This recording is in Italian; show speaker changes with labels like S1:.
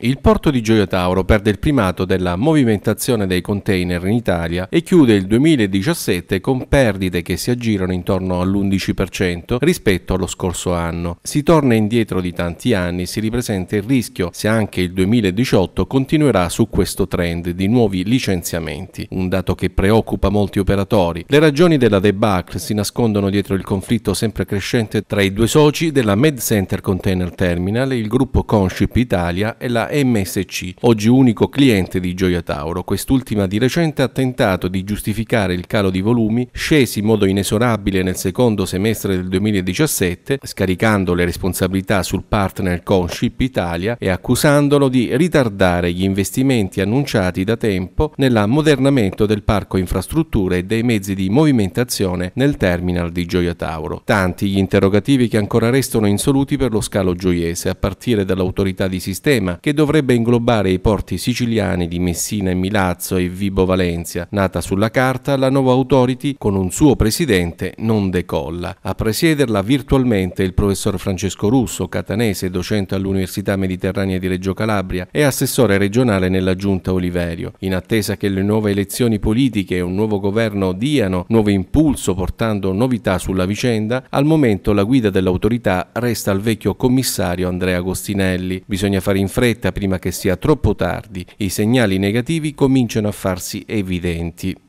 S1: Il porto di Gioia Tauro perde il primato della movimentazione dei container in Italia e chiude il 2017 con perdite che si aggirano intorno all'11% rispetto allo scorso anno. Si torna indietro di tanti anni, si ripresenta il rischio se anche il 2018 continuerà su questo trend di nuovi licenziamenti, un dato che preoccupa molti operatori. Le ragioni della debacle si nascondono dietro il conflitto sempre crescente tra i due soci della Med Center Container Terminal, il gruppo Conship Italia e la MSC, oggi unico cliente di Gioia Tauro. Quest'ultima di recente ha tentato di giustificare il calo di volumi, scesi in modo inesorabile nel secondo semestre del 2017, scaricando le responsabilità sul partner Conship Italia e accusandolo di ritardare gli investimenti annunciati da tempo nell'ammodernamento del parco infrastrutture e dei mezzi di movimentazione nel terminal di Gioia Tauro. Tanti gli interrogativi che ancora restano insoluti per lo scalo gioiese, a partire dall'autorità di sistema che dovrebbe inglobare i porti siciliani di Messina e Milazzo e Vibo Valencia. Nata sulla carta, la nuova Authority, con un suo presidente, non decolla. A presiederla virtualmente il professor Francesco Russo, catanese, docente all'Università Mediterranea di Reggio Calabria e assessore regionale nella giunta Oliverio. In attesa che le nuove elezioni politiche e un nuovo governo diano nuovo impulso portando novità sulla vicenda, al momento la guida dell'autorità resta al vecchio commissario Andrea Agostinelli. Bisogna fare in fretta prima che sia troppo tardi, i segnali negativi cominciano a farsi evidenti.